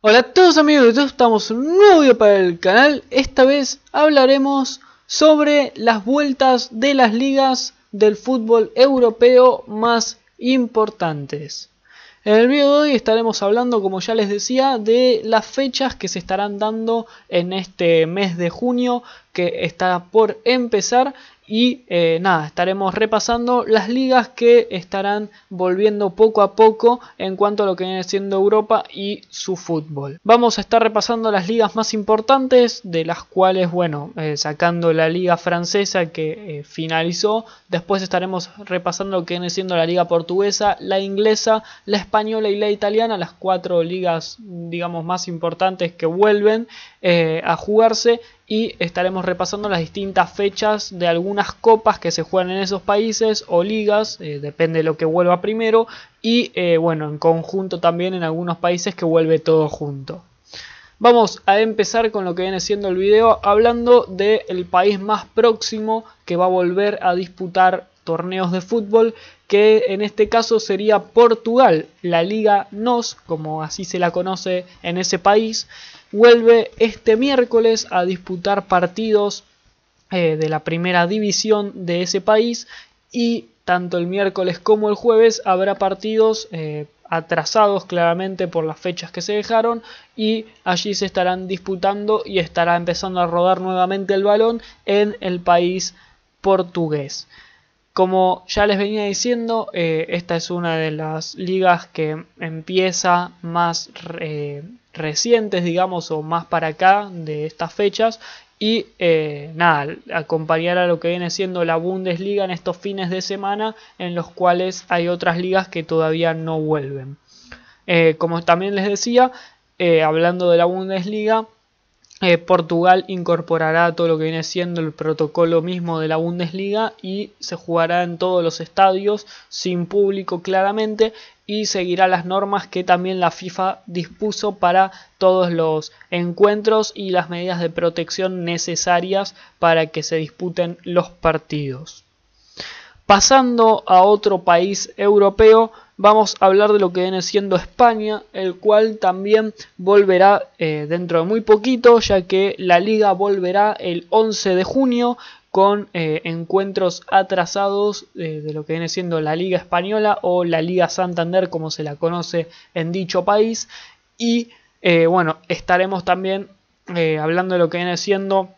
Hola a todos amigos, estamos un nuevo video para el canal. Esta vez hablaremos sobre las vueltas de las ligas del fútbol europeo más importantes. En el video de hoy estaremos hablando, como ya les decía, de las fechas que se estarán dando en este mes de junio que está por empezar y eh, nada, estaremos repasando las ligas que estarán volviendo poco a poco en cuanto a lo que viene siendo Europa y su fútbol. Vamos a estar repasando las ligas más importantes, de las cuales, bueno, eh, sacando la liga francesa que eh, finalizó, después estaremos repasando lo que viene siendo la liga portuguesa, la inglesa, la española y la italiana, las cuatro ligas, digamos, más importantes que vuelven. Eh, a jugarse y estaremos repasando las distintas fechas de algunas copas que se juegan en esos países o ligas, eh, depende de lo que vuelva primero y eh, bueno, en conjunto también en algunos países que vuelve todo junto. Vamos a empezar con lo que viene siendo el video hablando del país más próximo que va a volver a disputar torneos de fútbol, que en este caso sería Portugal, la Liga NOS, como así se la conoce en ese país, vuelve este miércoles a disputar partidos eh, de la primera división de ese país y tanto el miércoles como el jueves habrá partidos eh, atrasados claramente por las fechas que se dejaron y allí se estarán disputando y estará empezando a rodar nuevamente el balón en el país portugués. Como ya les venía diciendo, eh, esta es una de las ligas que empieza más recientes, digamos, o más para acá de estas fechas. Y eh, nada, acompañar a lo que viene siendo la Bundesliga en estos fines de semana en los cuales hay otras ligas que todavía no vuelven. Eh, como también les decía, eh, hablando de la Bundesliga, Portugal incorporará todo lo que viene siendo el protocolo mismo de la Bundesliga y se jugará en todos los estadios sin público claramente y seguirá las normas que también la FIFA dispuso para todos los encuentros y las medidas de protección necesarias para que se disputen los partidos. Pasando a otro país europeo, vamos a hablar de lo que viene siendo España, el cual también volverá eh, dentro de muy poquito, ya que la liga volverá el 11 de junio con eh, encuentros atrasados eh, de lo que viene siendo la Liga Española o la Liga Santander como se la conoce en dicho país. Y eh, bueno, estaremos también hablando de lo que viene siendo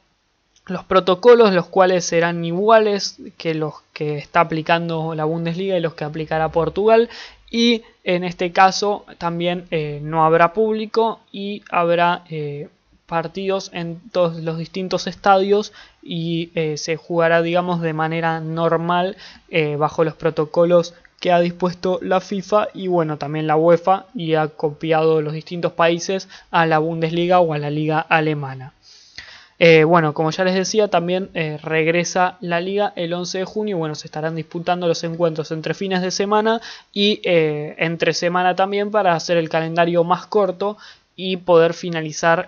los protocolos, los cuales serán iguales que los que está aplicando la Bundesliga y los que aplicará Portugal. Y en este caso también no habrá público y habrá partidos en todos los distintos estadios y eh, se jugará digamos de manera normal eh, bajo los protocolos que ha dispuesto la FIFA y bueno también la UEFA y ha copiado los distintos países a la Bundesliga o a la liga alemana. Eh, bueno, como ya les decía, también regresa la liga el 11 de junio. Bueno, se estarán disputando los encuentros entre fines de semana y entre semana también para hacer el calendario más corto y poder finalizar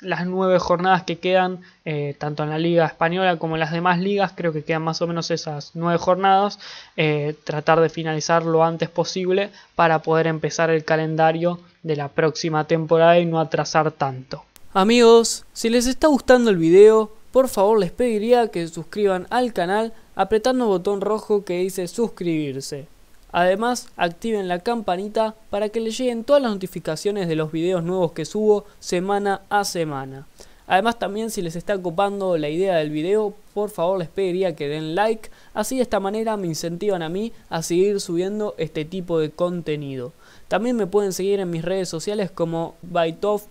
las nueve jornadas que quedan, eh, tanto en la Liga Española como en las demás ligas, creo que quedan más o menos esas nueve jornadas, eh, tratar de finalizar lo antes posible para poder empezar el calendario de la próxima temporada y no atrasar tanto. Amigos, si les está gustando el video, por favor les pediría que se suscriban al canal apretando el botón rojo que dice suscribirse. Además, activen la campanita para que les lleguen todas las notificaciones de los videos nuevos que subo semana a semana. Además también si les está copando la idea del video, por favor les pediría que den like, así de esta manera me incentivan a mí a seguir subiendo este tipo de contenido. También me pueden seguir en mis redes sociales como bytoff-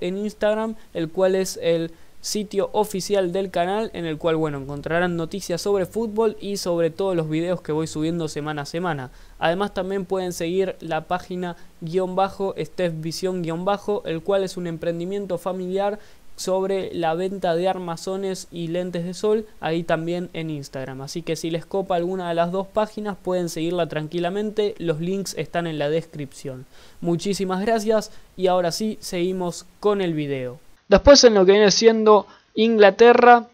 en Instagram, el cual es el sitio oficial del canal en el cual bueno, encontrarán noticias sobre fútbol y sobre todos los videos que voy subiendo semana a semana. Además también pueden seguir la página guión bajo, Visión guión bajo, el cual es un emprendimiento familiar sobre la venta de armazones y lentes de sol ahí también en Instagram. Así que si les copa alguna de las dos páginas pueden seguirla tranquilamente, los links están en la descripción. Muchísimas gracias y ahora sí seguimos con el video. Después en lo que viene siendo Inglaterra,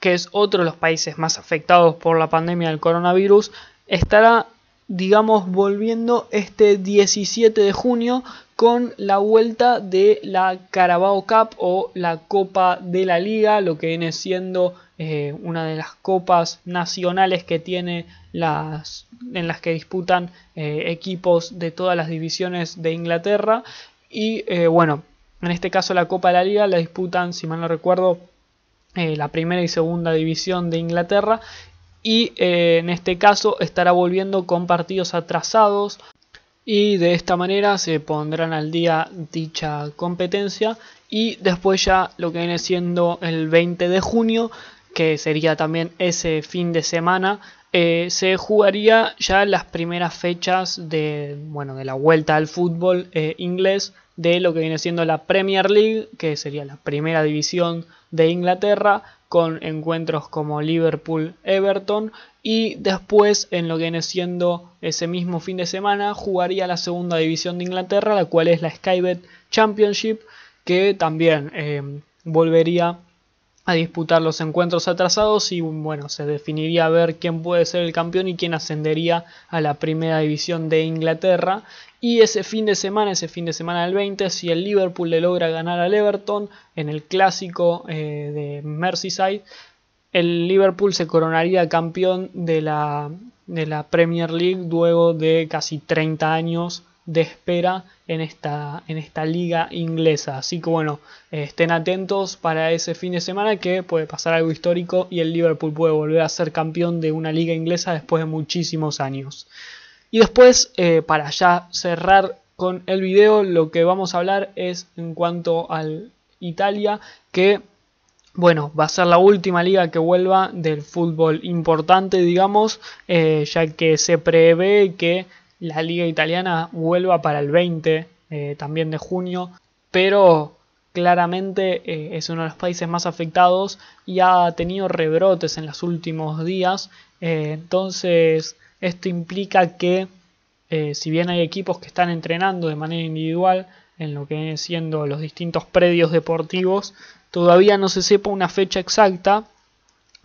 que es otro de los países más afectados por la pandemia del coronavirus, estará, digamos, volviendo este 17 de junio con la vuelta de la Carabao Cup o la Copa de la Liga, lo que viene siendo eh, una de las copas nacionales que tiene las en las que disputan eh, equipos de todas las divisiones de Inglaterra y eh, bueno en este caso la Copa de la Liga la disputan, si mal no recuerdo, eh, la primera y segunda división de Inglaterra y eh, en este caso estará volviendo con partidos atrasados y de esta manera se pondrán al día dicha competencia y después ya lo que viene siendo el 20 de junio que sería también ese fin de semana eh, se jugaría ya las primeras fechas de, bueno, de la vuelta al fútbol eh, inglés de lo que viene siendo la Premier League, que sería la primera división de Inglaterra, con encuentros como Liverpool-Everton y después en lo que viene siendo ese mismo fin de semana jugaría la segunda división de Inglaterra, la cual es la Skybet Championship, que también eh, volvería a disputar los encuentros atrasados y bueno, se definiría ver quién puede ser el campeón y quién ascendería a la primera división de Inglaterra. Y ese fin de semana, ese fin de semana del 20, si el Liverpool le logra ganar al Everton en el clásico eh, de Merseyside, el Liverpool se coronaría campeón de la, de la Premier League luego de casi 30 años de espera en esta, en esta liga inglesa. Así que bueno, estén atentos para ese fin de semana que puede pasar algo histórico y el Liverpool puede volver a ser campeón de una liga inglesa después de muchísimos años. Y después, eh, para ya cerrar con el video, lo que vamos a hablar es en cuanto al Italia, que bueno, va a ser la última liga que vuelva del fútbol importante, digamos, eh, ya que se prevé que la liga italiana vuelva para el 20 eh, también de junio, pero claramente eh, es uno de los países más afectados y ha tenido rebrotes en los últimos días, eh, entonces esto implica que si bien hay equipos que están entrenando de manera individual en lo que vienen siendo los distintos predios deportivos, todavía no se sepa una fecha exacta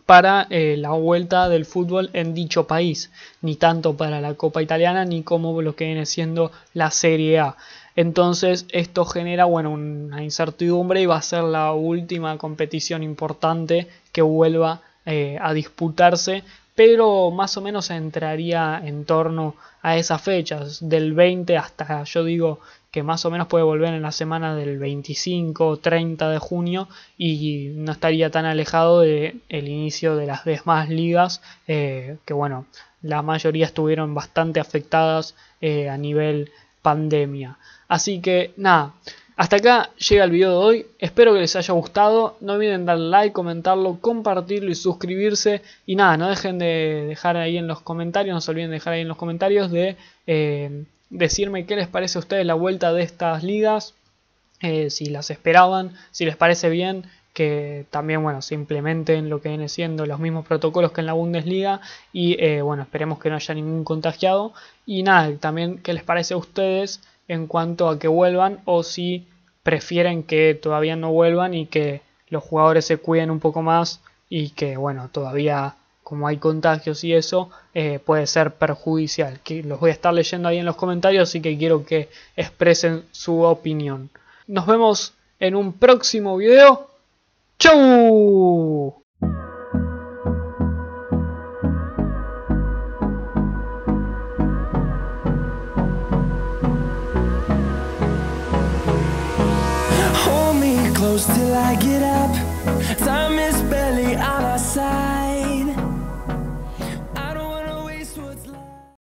para eh, la vuelta del fútbol en dicho país, ni tanto para la Copa Italiana ni como lo que viene siendo la Serie A. Entonces esto genera bueno, una incertidumbre y va a ser la última competición importante que vuelva eh, a disputarse pero más o menos entraría en torno a esas fechas, del 20 hasta, yo digo que más o menos puede volver en la semana del 25 o 30 de junio y no estaría tan alejado del inicio de las demás ligas, eh, que bueno, la mayoría estuvieron bastante afectadas eh, a nivel pandemia. Así que nada, hasta acá llega el video de hoy, espero que les haya gustado, no olviden dar like, comentarlo, compartirlo y suscribirse y nada, no dejen de dejar ahí en los comentarios, no se olviden dejar ahí en los comentarios de eh, decirme qué les parece a ustedes la vuelta de estas ligas, eh, si las esperaban, si les parece bien que también bueno se implementen lo que viene siendo los mismos protocolos que en la Bundesliga y eh, bueno esperemos que no haya ningún contagiado y nada también qué les parece a ustedes en cuanto a que vuelvan o si prefieren que todavía no vuelvan y que los jugadores se cuiden un poco más y que bueno todavía como hay contagios y eso eh, puede ser perjudicial que los voy a estar leyendo ahí en los comentarios así que quiero que expresen su opinión nos vemos en un próximo video chau till I get up. Time